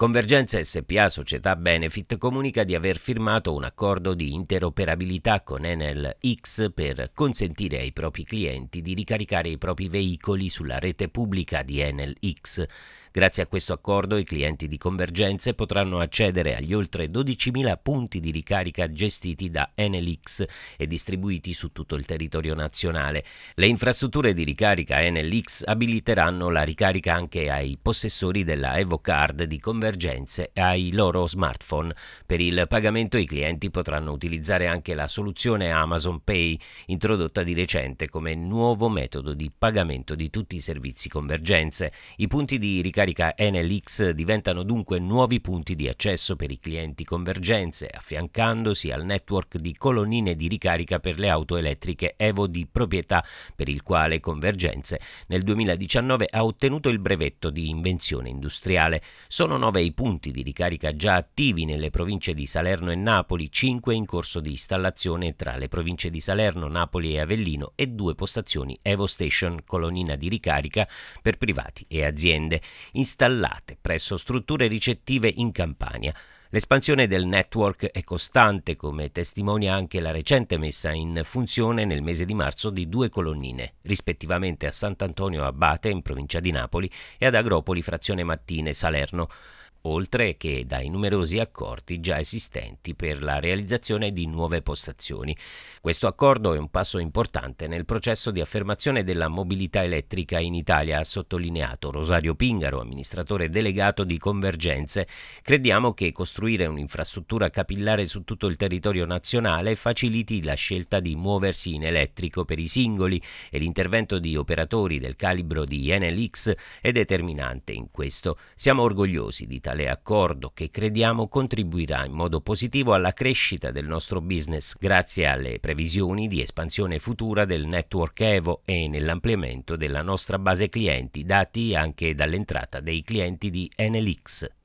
Convergenza SPA Società Benefit comunica di aver firmato un accordo di interoperabilità con Enel X per consentire ai propri clienti di ricaricare i propri veicoli sulla rete pubblica di Enel X. Grazie a questo accordo i clienti di Convergenze potranno accedere agli oltre 12.000 punti di ricarica gestiti da Enel X e distribuiti su tutto il territorio nazionale. Le infrastrutture di ricarica Enel X abiliteranno la ricarica anche ai possessori della EvoCard di Convergenza emergenze ai loro smartphone. Per il pagamento i clienti potranno utilizzare anche la soluzione Amazon Pay, introdotta di recente come nuovo metodo di pagamento di tutti i servizi convergenze. I punti di ricarica NLX diventano dunque nuovi punti di accesso per i clienti convergenze, affiancandosi al network di colonnine di ricarica per le auto elettriche Evo di proprietà, per il quale Convergenze nel 2019 ha ottenuto il brevetto di invenzione industriale. Sono nove 9 punti di ricarica già attivi nelle province di Salerno e Napoli, 5 in corso di installazione tra le province di Salerno, Napoli e Avellino e due postazioni Evo Station, colonnina di ricarica per privati e aziende, installate presso strutture ricettive in Campania. L'espansione del network è costante, come testimonia anche la recente messa in funzione nel mese di marzo di due colonnine, rispettivamente a Sant'Antonio Abate, in provincia di Napoli e ad Agropoli frazione Mattine Salerno oltre che dai numerosi accordi già esistenti per la realizzazione di nuove postazioni. Questo accordo è un passo importante nel processo di affermazione della mobilità elettrica in Italia, ha sottolineato Rosario Pingaro, amministratore delegato di Convergenze. Crediamo che costruire un'infrastruttura capillare su tutto il territorio nazionale faciliti la scelta di muoversi in elettrico per i singoli e l'intervento di operatori del calibro di Enel X è determinante in questo. Siamo orgogliosi di tale tale accordo che crediamo contribuirà in modo positivo alla crescita del nostro business grazie alle previsioni di espansione futura del network Evo e nell'ampliamento della nostra base clienti dati anche dall'entrata dei clienti di Enelix.